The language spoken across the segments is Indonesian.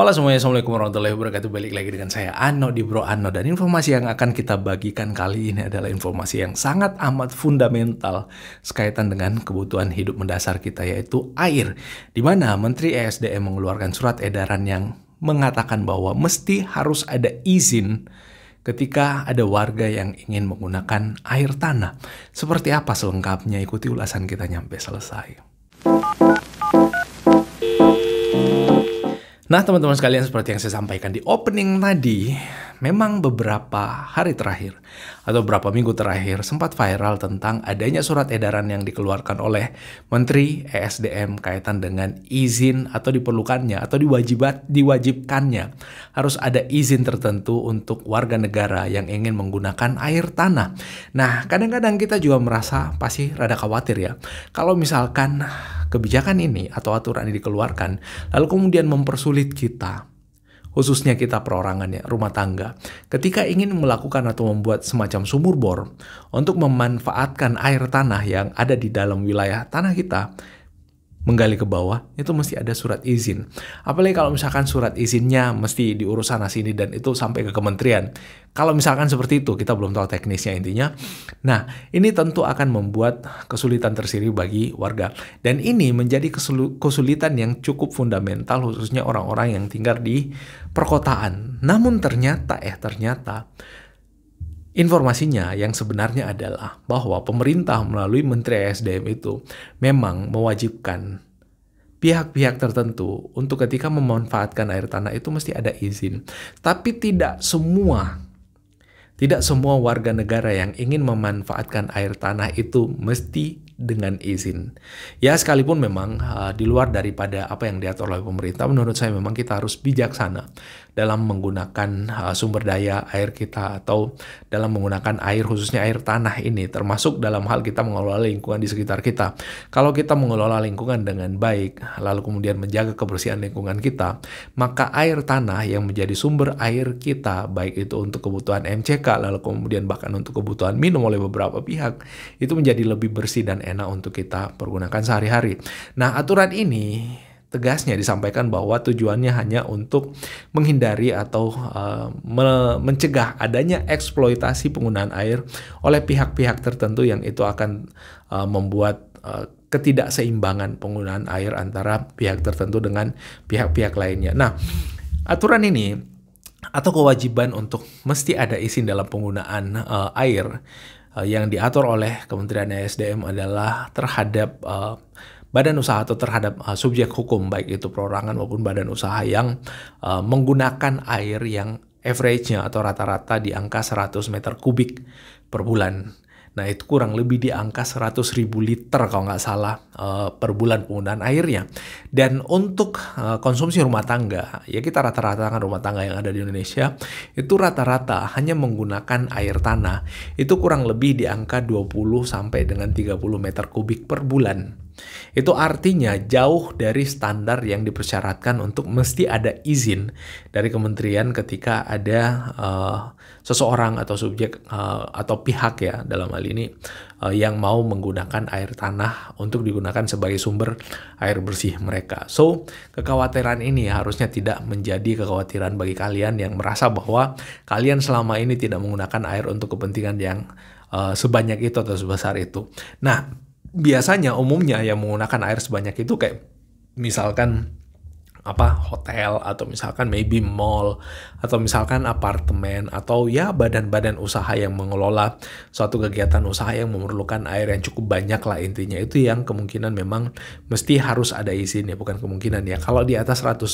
Halo semuanya, Assalamualaikum warahmatullahi wabarakatuh. Balik lagi dengan saya Ano di Bro Ano. Dan informasi yang akan kita bagikan kali ini adalah informasi yang sangat amat fundamental sekaitan dengan kebutuhan hidup mendasar kita yaitu air. Di mana Menteri ESDM mengeluarkan surat edaran yang mengatakan bahwa mesti harus ada izin ketika ada warga yang ingin menggunakan air tanah. Seperti apa selengkapnya? Ikuti ulasan kita nyampe selesai. Nah teman-teman sekalian seperti yang saya sampaikan di opening tadi, memang beberapa hari terakhir atau beberapa minggu terakhir sempat viral tentang adanya surat edaran yang dikeluarkan oleh Menteri ESDM kaitan dengan izin atau diperlukannya atau diwajibat diwajibkannya harus ada izin tertentu untuk warga negara yang ingin menggunakan air tanah. Nah, kadang-kadang kita juga merasa pasti rada khawatir ya. Kalau misalkan kebijakan ini atau aturan ini dikeluarkan lalu kemudian mempersulit kita khususnya kita perorangan ya, rumah tangga, ketika ingin melakukan atau membuat semacam sumur bor untuk memanfaatkan air tanah yang ada di dalam wilayah tanah kita, menggali ke bawah itu mesti ada surat izin. Apalagi kalau misalkan surat izinnya mesti diurus sana sini dan itu sampai ke kementerian. Kalau misalkan seperti itu kita belum tahu teknisnya intinya. Nah, ini tentu akan membuat kesulitan tersendiri bagi warga dan ini menjadi kesulitan yang cukup fundamental khususnya orang-orang yang tinggal di perkotaan. Namun ternyata eh ternyata Informasinya yang sebenarnya adalah bahwa pemerintah melalui Menteri SDM itu memang mewajibkan pihak-pihak tertentu untuk ketika memanfaatkan air tanah itu mesti ada izin. Tapi tidak semua tidak semua warga negara yang ingin memanfaatkan air tanah itu mesti dengan izin. Ya sekalipun memang uh, di luar daripada apa yang diatur oleh pemerintah, menurut saya memang kita harus bijaksana dalam menggunakan uh, sumber daya air kita atau dalam menggunakan air khususnya air tanah ini, termasuk dalam hal kita mengelola lingkungan di sekitar kita. Kalau kita mengelola lingkungan dengan baik, lalu kemudian menjaga kebersihan lingkungan kita, maka air tanah yang menjadi sumber air kita, baik itu untuk kebutuhan MCK, lalu kemudian bahkan untuk kebutuhan minum oleh beberapa pihak, itu menjadi lebih bersih dan enak untuk kita pergunakan sehari-hari. Nah, aturan ini tegasnya disampaikan bahwa tujuannya hanya untuk menghindari atau uh, me mencegah adanya eksploitasi penggunaan air oleh pihak-pihak tertentu yang itu akan uh, membuat uh, ketidakseimbangan penggunaan air antara pihak tertentu dengan pihak-pihak lainnya. Nah, aturan ini atau kewajiban untuk mesti ada izin dalam penggunaan uh, air uh, yang diatur oleh Kementerian ESDM adalah terhadap uh, badan usaha atau terhadap uh, subjek hukum baik itu perorangan maupun badan usaha yang uh, menggunakan air yang average-nya atau rata-rata di angka 100 meter kubik per bulan. Nah itu kurang lebih di angka 100 ribu liter kalau nggak salah eh, per bulan penggunaan airnya. Dan untuk eh, konsumsi rumah tangga, ya kita rata-rata kan rumah tangga yang ada di Indonesia, itu rata-rata hanya menggunakan air tanah. Itu kurang lebih di angka 20 sampai dengan 30 meter kubik per bulan. Itu artinya jauh dari standar yang dipersyaratkan untuk mesti ada izin dari kementerian ketika ada uh, seseorang atau subjek uh, atau pihak ya dalam hal ini uh, yang mau menggunakan air tanah untuk digunakan sebagai sumber air bersih mereka. So, kekhawatiran ini harusnya tidak menjadi kekhawatiran bagi kalian yang merasa bahwa kalian selama ini tidak menggunakan air untuk kepentingan yang uh, sebanyak itu atau sebesar itu. Nah, biasanya umumnya yang menggunakan air sebanyak itu kayak misalkan apa hotel atau misalkan maybe mall atau misalkan apartemen atau ya badan-badan usaha yang mengelola suatu kegiatan usaha yang memerlukan air yang cukup banyak lah intinya itu yang kemungkinan memang mesti harus ada izin ya bukan kemungkinan ya kalau di atas 100 eh,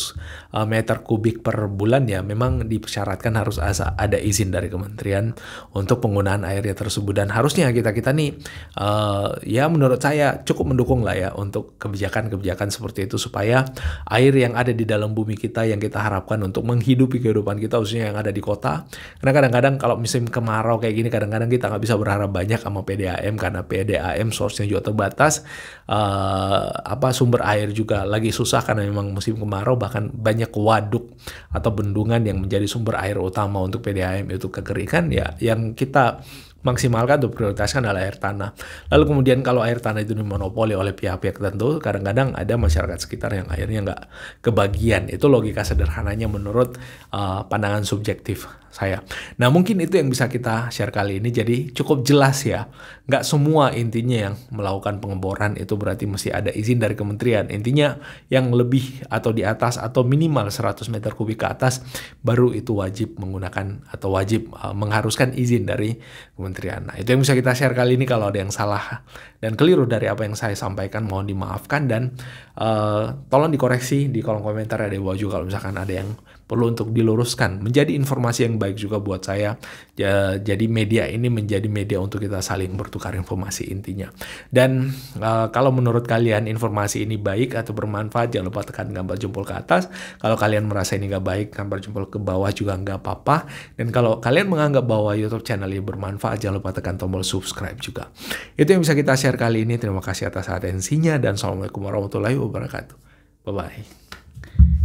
meter kubik per bulan ya memang dipersyaratkan harus ada izin dari kementerian untuk penggunaan airnya tersebut dan harusnya kita-kita nih uh, ya menurut saya cukup mendukung lah ya untuk kebijakan-kebijakan seperti itu supaya air yang ada di dalam bumi kita yang kita harapkan untuk menghidupi kehidupan kita khususnya yang ada di kota. Karena kadang-kadang kalau musim kemarau kayak gini kadang-kadang kita nggak bisa berharap banyak sama PDAM karena PDAM source-nya juga terbatas. Uh, apa sumber air juga lagi susah karena memang musim kemarau bahkan banyak waduk atau bendungan yang menjadi sumber air utama untuk PDAM itu kekeringan ya yang kita maksimalkan atau prioritaskan adalah air tanah. Lalu kemudian kalau air tanah itu dimonopoli oleh pihak-pihak tertentu, kadang-kadang ada masyarakat sekitar yang akhirnya nggak kebagian. Itu logika sederhananya menurut uh, pandangan subjektif saya. Nah mungkin itu yang bisa kita share kali ini. Jadi cukup jelas ya, nggak semua intinya yang melakukan pengeboran itu berarti mesti ada izin dari kementerian. Intinya yang lebih atau di atas atau minimal 100 meter kubik ke atas baru itu wajib menggunakan atau wajib uh, mengharuskan izin dari kementerian Triana. Nah, itu yang bisa kita share kali ini kalau ada yang salah dan keliru dari apa yang saya sampaikan mohon dimaafkan dan uh, tolong dikoreksi di kolom komentar ada di bawah juga kalau misalkan ada yang perlu untuk diluruskan. Menjadi informasi yang baik juga buat saya. Ya, jadi media ini menjadi media untuk kita saling bertukar informasi intinya. Dan uh, kalau menurut kalian informasi ini baik atau bermanfaat jangan lupa tekan gambar jempol ke atas. Kalau kalian merasa ini nggak baik gambar jempol ke bawah juga nggak apa-apa. Dan kalau kalian menganggap bahwa YouTube channel ini bermanfaat jangan lupa tekan tombol subscribe juga. Itu yang bisa kita share kali ini. Terima kasih atas atensinya dan Assalamualaikum warahmatullahi wabarakatuh. Bye-bye.